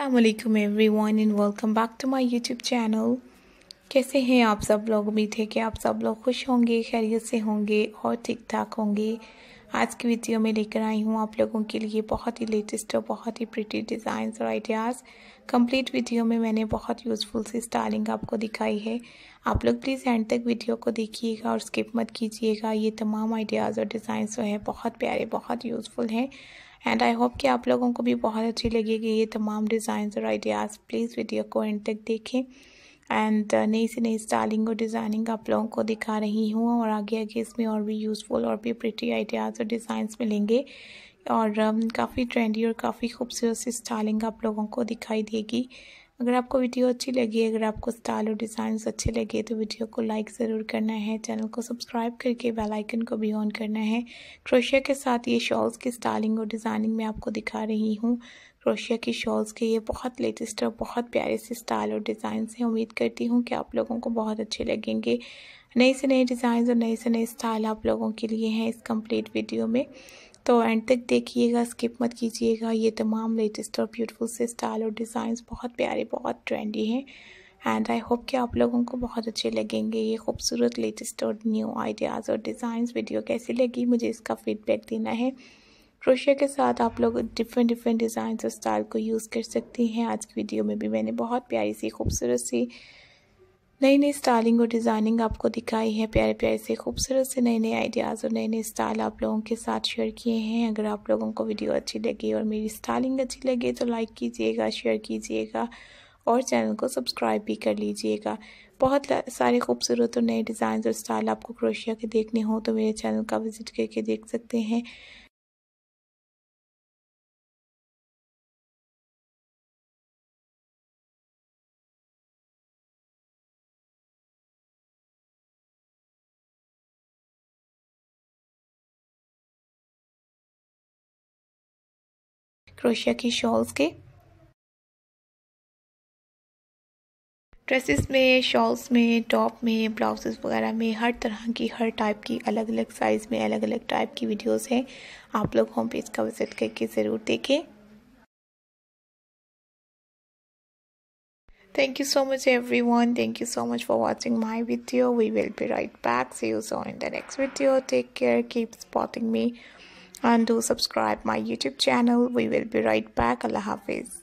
अल्लाम वन and welcome back to my YouTube channel कैसे हैं आप सब लोग उम्मीद है कि आप सब लोग खुश होंगे खैरियत से होंगे और ठीक ठाक होंगे आज की वीडियो में लेकर आई हूँ आप लोगों के लिए बहुत ही लेटेस्ट और बहुत ही प्रिटी डिज़ाइंस और आइडियाज़ कंप्लीट वीडियो में मैंने बहुत यूज़फुल सी स्टाइलिंग आपको दिखाई है आप लोग प्लीज़ एंड तक वीडियो को देखिएगा और स्किप मत कीजिएगा ये तमाम आइडियाज़ और डिज़ाइंस जो है बहुत प्यारे बहुत यूज़फुल हैं एंड आई होप कि आप लोगों को भी बहुत अच्छी लगेगी ये तमाम डिज़ाइन और आइडियाज़ प्लीज़ वीडियो को एंड तक देखें एंड uh, नई सी नई स्टाइलिंग और डिज़ाइनिंग आप लोगों को दिखा रही हूँ और आगे आगे इसमें और भी यूज़फुल और भी प्रिटी आइडियाज़ और डिज़ाइंस मिलेंगे और um, काफ़ी ट्रेंडी और काफ़ी खूबसूरत सी स्टाइलिंग आप लोगों को दिखाई देगी अगर आपको वीडियो अच्छी लगी अगर आपको स्टाइल और डिज़ाइन अच्छे लगे तो वीडियो को लाइक ज़रूर करना है चैनल को सब्सक्राइब करके बेल आइकन को भी ऑन करना है क्रोशिया के साथ ये शॉल्स की स्टाइलिंग और डिज़ाइनिंग मैं आपको दिखा रही हूँ क्रोशिया की शॉल्स के ये बहुत लेटेस्ट और बहुत प्यारे से स्टाइल और डिज़ाइन हैं उम्मीद करती हूँ कि आप लोगों को बहुत अच्छे लगेंगे नए से नए डिज़ाइन और नए से नए स्टाइल आप लोगों के लिए हैं इस कंप्लीट वीडियो में तो एंड तक देखिएगा स्किप मत कीजिएगा ये तमाम लेटेस्ट और ब्यूटीफुल से स्टाइल और डिज़ाइंस बहुत प्यारे बहुत ट्रेंडी हैं एंड आई होप कि आप लोगों को बहुत अच्छे लगेंगे ये खूबसूरत लेटेस्ट और न्यू आइडियाज़ और डिज़ाइंस वीडियो कैसी लगी मुझे इसका फीडबैक देना है क्रोशिया के साथ आप लोग डिफरेंट डिफरेंट डिज़ाइन और स्टाइल को यूज़ कर सकती हैं आज की वीडियो में भी मैंने बहुत प्यारी सी खूबसूरत सी नई नई स्टाइलिंग और डिज़ाइनिंग आपको दिखाई है प्यारे प्यारे से खूबसूरत से नए नए आइडियाज़ और नए नए स्टाइल आप लोगों के साथ शेयर किए हैं अगर आप लोगों को वीडियो अच्छी लगी और मेरी स्टाइलिंग अच्छी लगी तो लाइक कीजिएगा शेयर कीजिएगा और चैनल को सब्सक्राइब भी कर लीजिएगा बहुत सारे खूबसूरत और नए डिज़ाइन और स्टाइल आपको क्रोशिया के देखने हो तो मेरे चैनल का विज़िट करके देख सकते हैं क्रोशिया की शॉल्स के ड्रेसेस में शॉल्स में टॉप में ब्लाउजेस वगैरह में हर तरह की हर टाइप की अलग अलग साइज में अलग अलग टाइप की वीडियोस हैं आप लोग होम पेज का विजिट करके ज़रूर देखें thank you so much everyone thank you so much for watching my video we will be right back see you so in the next video take care keep supporting me and do subscribe my youtube channel we will be right back allah hafiz